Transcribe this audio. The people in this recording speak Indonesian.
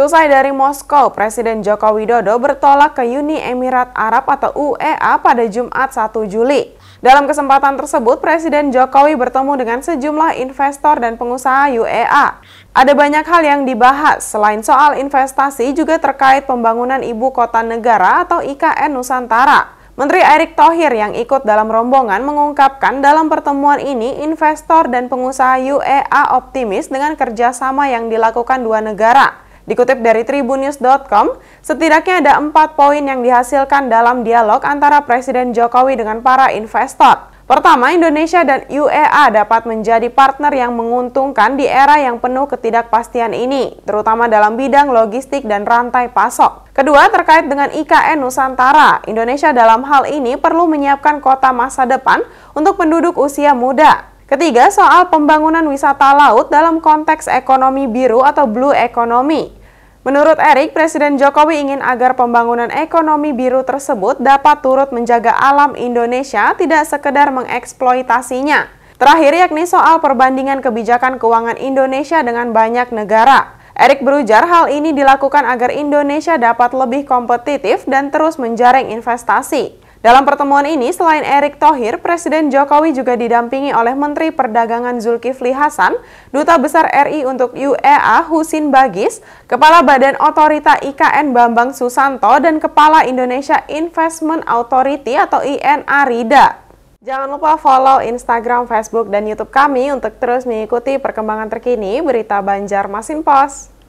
Selesai dari Moskow, Presiden Joko Widodo bertolak ke Uni Emirat Arab atau UEA pada Jumat 1 Juli. Dalam kesempatan tersebut, Presiden Jokowi bertemu dengan sejumlah investor dan pengusaha UEA. Ada banyak hal yang dibahas, selain soal investasi juga terkait pembangunan Ibu Kota Negara atau IKN Nusantara. Menteri Erick Thohir yang ikut dalam rombongan mengungkapkan dalam pertemuan ini investor dan pengusaha UEA optimis dengan kerjasama yang dilakukan dua negara. Dikutip dari tribunnews.com, setidaknya ada empat poin yang dihasilkan dalam dialog antara Presiden Jokowi dengan para investor. Pertama, Indonesia dan UEA dapat menjadi partner yang menguntungkan di era yang penuh ketidakpastian ini, terutama dalam bidang logistik dan rantai pasok. Kedua, terkait dengan IKN Nusantara, Indonesia dalam hal ini perlu menyiapkan kota masa depan untuk penduduk usia muda. Ketiga, soal pembangunan wisata laut dalam konteks ekonomi biru atau blue economy. Menurut Erik, Presiden Jokowi ingin agar pembangunan ekonomi biru tersebut dapat turut menjaga alam Indonesia tidak sekedar mengeksploitasinya. Terakhir yakni soal perbandingan kebijakan keuangan Indonesia dengan banyak negara. Erik berujar hal ini dilakukan agar Indonesia dapat lebih kompetitif dan terus menjaring investasi. Dalam pertemuan ini, selain Erick Thohir, Presiden Jokowi juga didampingi oleh Menteri Perdagangan Zulkifli Hasan, Duta Besar RI untuk UEA Husin Bagis, Kepala Badan Otorita IKN Bambang Susanto, dan Kepala Indonesia Investment Authority atau INA Rida. Jangan lupa follow Instagram, Facebook, dan YouTube kami untuk terus mengikuti perkembangan terkini berita Banjarmasin Pos.